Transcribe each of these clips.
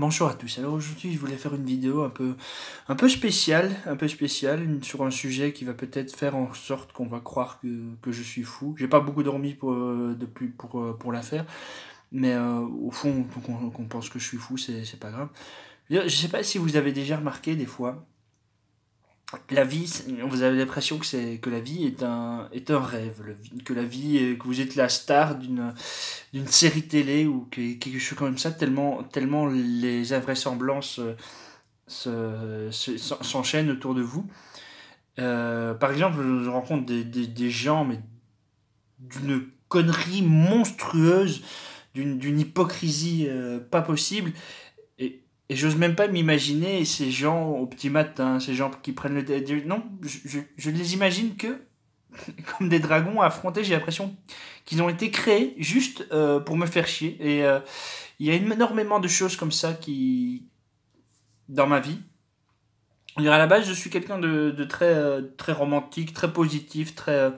Bonjour à tous. Alors aujourd'hui, je voulais faire une vidéo un peu, un peu spéciale, un peu spéciale sur un sujet qui va peut-être faire en sorte qu'on va croire que, je suis fou. J'ai pas beaucoup dormi pour, euh, depuis pour, euh, pour la faire, mais euh, au fond, qu'on pense que je suis fou, c'est pas grave. Je sais pas si vous avez déjà remarqué des fois la vie, vous avez l'impression que c'est que la vie est un est un rêve, que la vie que vous êtes la star d'une d'une série télé ou quelque chose comme ça tellement tellement les invraisemblances euh, s'enchaînent autour de vous. Euh, par exemple, je rencontre des, gens mais d'une connerie monstrueuse, d'une hypocrisie euh, pas possible et j'ose même pas m'imaginer ces gens au petit matin, ces gens qui prennent le... Non, je, je, les imagine que comme des dragons à affronter, j'ai l'impression qu'ils ont été créés juste euh, pour me faire chier. Et euh, il y a énormément de choses comme ça qui... dans ma vie. dirait à la base, je suis quelqu'un de, de, très, euh, très romantique, très positif, très...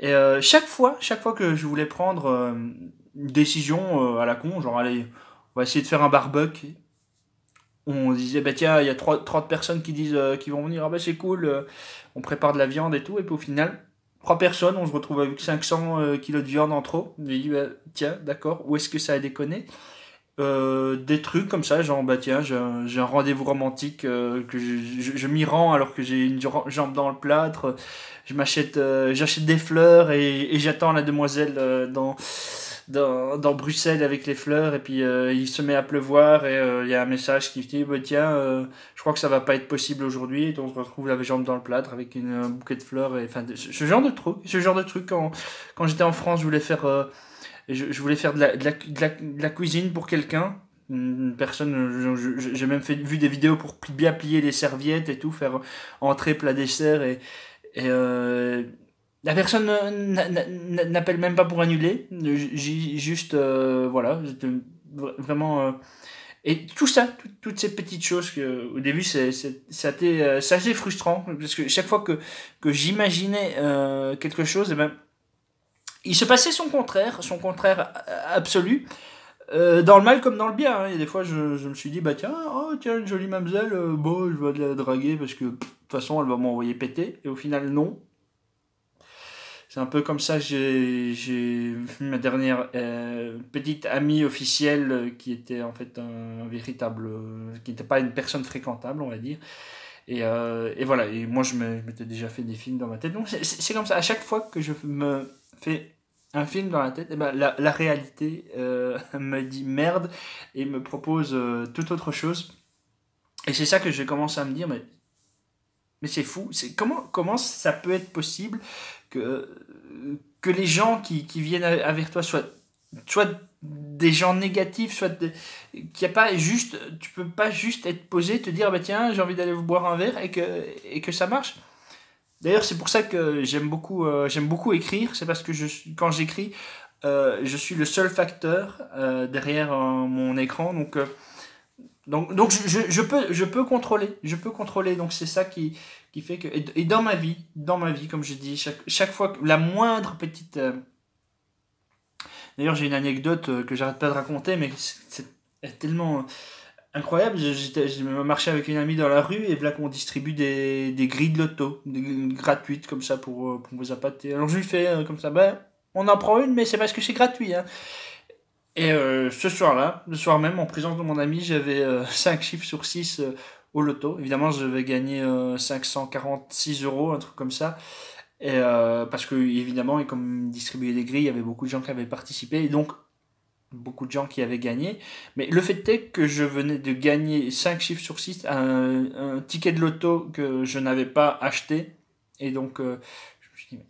et chaque fois, chaque fois que je voulais prendre une décision à la con, genre allez, on va essayer de faire un barbecue, on disait, bah tiens, il y a 3, 30 personnes qui disent euh, qui vont venir, ah bah c'est cool, euh, on prépare de la viande et tout, et puis au final, trois personnes, on se retrouve avec 500 euh, kilos de viande en trop. On dit, bah, tiens, d'accord, où est-ce que ça a déconné Des trucs comme ça, genre, bah tiens, j'ai un rendez-vous romantique, que je, m'y rends alors que j'ai une jambe dans le plâtre, je m'achète, j'achète des fleurs et, et j'attends la demoiselle dans dans, dans, Bruxelles avec les fleurs et puis euh, il se met à pleuvoir et euh, il y a un message qui dit bah, tiens euh, je crois que ça va pas être possible aujourd'hui et on se retrouve la jambe dans le plâtre avec une, un bouquet de fleurs et enfin ce, genre de truc ce genre de truc quand, quand j'étais en France je voulais faire je, voulais faire de la, de la, de la, cuisine pour quelqu'un une personne j'ai même fait vu des vidéos pour bien plier les serviettes et tout faire entrer plat dessert et, et la personne n'appelle même pas pour annuler. Euh, juste, euh, Voilà, euh, voilà, vraiment. et tout ça, toutes ces petites choses que, au début, c'est assez frustrant parce que chaque fois que, j'imaginais quelque chose, et eh ben, il se passait son contraire, son contraire absolu. dans le mal comme dans le bien. Et hein. des fois, je, me suis dit, bah tiens, oh, tiens une jolie mademoiselle, bon, je vais la draguer parce que de toute façon, elle va m'envoyer péter. Et au final, non. C'est un peu comme ça j'ai j'ai ma dernière euh, petite amie officielle qui était en fait un, véritable euh, qui n'était pas une personne fréquentable on va dire. Et, euh, voilà, et moi je m'étais déjà fait des films dans ma tête. Donc c'est comme ça, à chaque fois que je me fais un film dans la tête, eh ben, la, réalité me dit merde et me propose toute autre chose. Et c'est ça que je commence à me dire, mais, mais c'est fou. Comment, comment ça peut être possible que, que les gens qui, qui viennent avec toi soient, soient des gens négatifs, soit qu'il a pas juste, tu peux pas juste être posé, te dire bah tiens j'ai envie d'aller vous boire un verre et que et que ça marche. D'ailleurs c'est pour ça que j'aime beaucoup euh, j'aime beaucoup écrire, c'est parce que quand j'écris euh, je suis le seul facteur euh, derrière mon écran donc donc, je, peux, je peux contrôler, je peux contrôler. Donc c'est ça qui, qui fait que... Et, dans ma vie, dans ma vie, comme je dis, chaque, fois que la moindre petite... Euh, d'ailleurs j'ai une anecdote euh, que j'arrête pas de raconter, mais c'est tellement euh, incroyable. J'ai marché avec une amie dans la rue et là qu'on distribue des, grilles de loto, des gratuites comme ça pour, pour vous appâter. Alors je lui fais comme ça, ben on en prend une, mais c'est parce que c'est gratuit. Hein. Et euh, ce soir-là, le soir même, en présence de mon ami, j'avais 5 euh, chiffres sur 6 euh, au loto. Évidemment, je vais gagner 546 euros, un truc comme ça. Et, parce que, évidemment, et comme distribuer des grilles, il y avait beaucoup de gens qui avaient participé. Et donc, beaucoup de gens qui avaient gagné. Mais le fait est que je venais de gagner 5 chiffres sur 6, un, un ticket de loto que je n'avais pas acheté. Et donc, je me suis dit,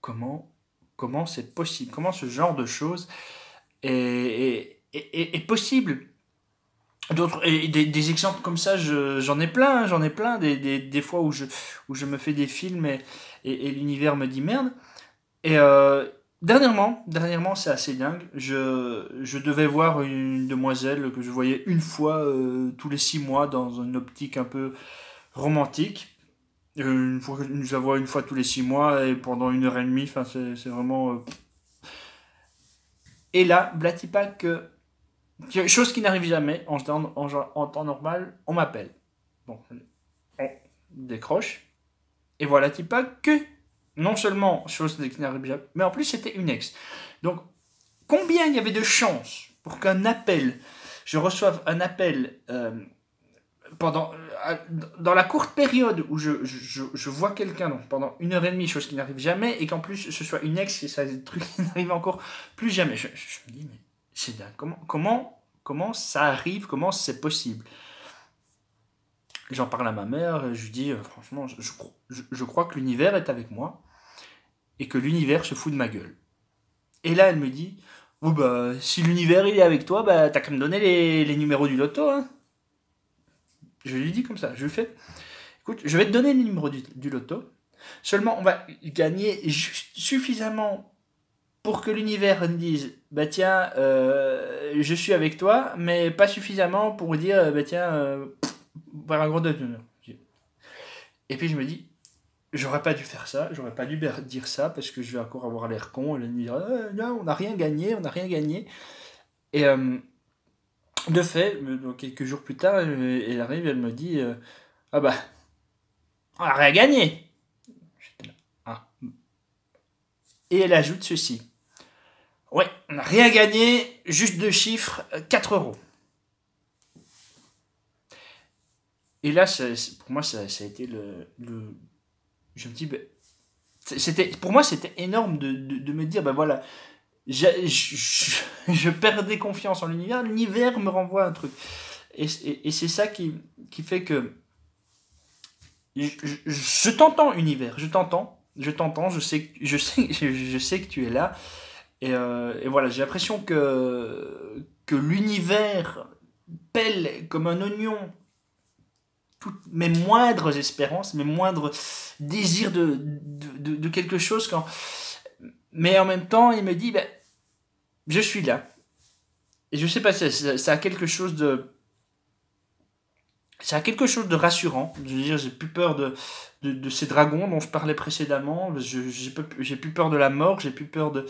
comment, comment c'est possible Comment ce genre de choses est, est, possible. D'autres, des, des, exemples comme ça, j'en ai plein, hein, j'en ai plein, des, des, des, fois où je, où je me fais des films et, et, l'univers me dit merde. Et euh, dernièrement, dernièrement c'est assez dingue, je, je devais voir une demoiselle que je voyais une fois euh, tous les six mois dans une optique un peu romantique. Euh, une fois, je la vois une fois tous les six mois et pendant une heure et demie, c'est, c'est vraiment... Et là, pas euh, que, chose qui n'arrive jamais en, temps normal, on m'appelle. Bon, on décroche. Et voilà pas que, non seulement chose qui n'arrive jamais, mais en plus c'était une ex. Donc, combien il y avait de chances pour qu'un appel, je reçoive un appel. Euh, pendant, euh, dans la courte période où je, vois quelqu'un, pendant une heure et demie, chose qui n'arrive jamais, et qu'en plus ce soit une ex, et ça, des trucs qui n'arrivent encore plus jamais, je, me dis, mais c'est dingue, comment, comment, comment ça arrive, comment c'est possible J'en parle à ma mère, euh, je lui dis, euh, franchement, je, je crois que l'univers est avec moi, et que l'univers se fout de ma gueule. Et là, elle me dit, oh, bah, si l'univers il est avec toi, bah, t'as qu'à me donner les, les numéros du loto, hein. Je lui dis comme ça, je lui fais, écoute, je vais te donner le numéro du, loto, seulement on va gagner suffisamment pour que l'univers dise, bah tiens, euh, je suis avec toi, mais pas suffisamment pour dire, euh, bah tiens, euh, un gros deuil. »» Et puis je me dis, j'aurais pas dû faire ça, j'aurais pas dû dire ça, parce que je vais encore avoir l'air con, et me dire, ah, non, on n'a rien gagné, on n'a rien gagné. Et... Euh, de fait, euh, quelques jours plus tard, euh, elle arrive, elle me dit euh, Ah bah, on n'a rien gagné ah. Et elle ajoute ceci Ouais, on n'a rien gagné, juste deux chiffres, 4 euros. Et là, pour moi, ça, a été le. je me dis, bah, c'était, pour moi, c'était énorme de, me dire, ben voilà, je, je, je, perdais confiance en l'univers, l'univers me renvoie un truc. Et, c'est ça qui, qui, fait que je, t'entends, univers, je t'entends, je t'entends, je sais, je, sais, je sais que tu es là. Euh, et, voilà, j'ai l'impression que, que l'univers pèle comme un oignon toutes mes moindres espérances, mes moindres désirs de, de quelque chose quand mais en même temps, il me dit, ben, je suis là. Et je sais pas, ça, ça a quelque chose de ça a quelque chose de rassurant. Je veux dire, j'ai plus peur de, de, de, ces dragons dont je parlais précédemment. J'ai plus peur de la mort, j'ai plus peur de.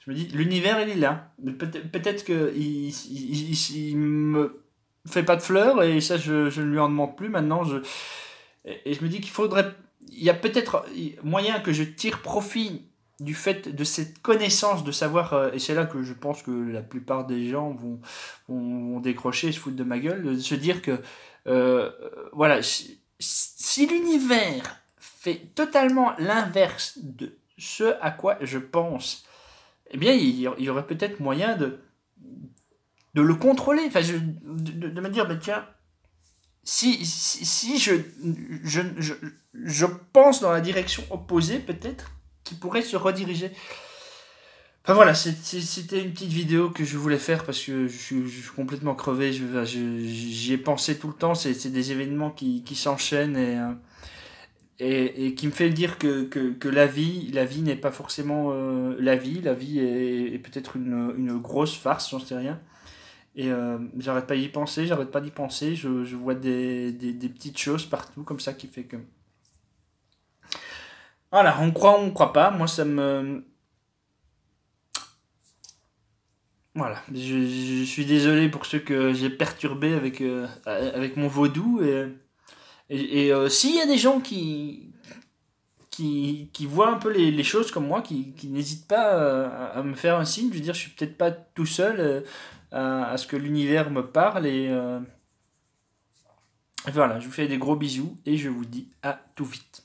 Je me dis, l'univers, il est là. Peut-être peut qu'il il, il, me fait pas de fleurs, et ça, je, je ne lui en demande plus. Maintenant, je. Et, et je me dis qu'il faudrait. Il y a peut-être moyen que je tire profit du fait de cette connaissance, de savoir, euh, et c'est là que je pense que la plupart des gens vont, vont, décrocher et se foutre de ma gueule, de se dire que, euh, voilà, si, l'univers fait totalement l'inverse de ce à quoi je pense, eh bien, il, y aurait peut-être moyen de, de le contrôler, enfin, de, me dire, ben, tiens, si, je, je pense dans la direction opposée, peut-être qui pourrait se rediriger. Enfin voilà, c'était une petite vidéo que je voulais faire parce que je suis, complètement crevé, j'y je, ai pensé tout le temps, c'est des événements qui, qui s'enchaînent et, euh, et, et, qui me fait dire que, que, que la vie, la vie n'est pas forcément euh, la vie, la vie est, peut-être une, une, grosse farce, j'en sais rien. Et euh, j'arrête pas d'y penser, j'arrête pas d'y penser, je, je vois des, des, des petites choses partout comme ça qui fait que... Voilà, on croit, ou on croit pas. Moi, ça me. Voilà, je, suis désolé pour ce que j'ai perturbé avec, euh, avec mon vaudou. Et, et, euh, s'il y a des gens qui, qui, qui voient un peu les, choses comme moi, qui, qui n'hésitent pas euh, à, me faire un signe, je veux dire, je suis peut-être pas tout seul à, ce que l'univers me parle. Et voilà, je vous fais des gros bisous et je vous dis à tout vite.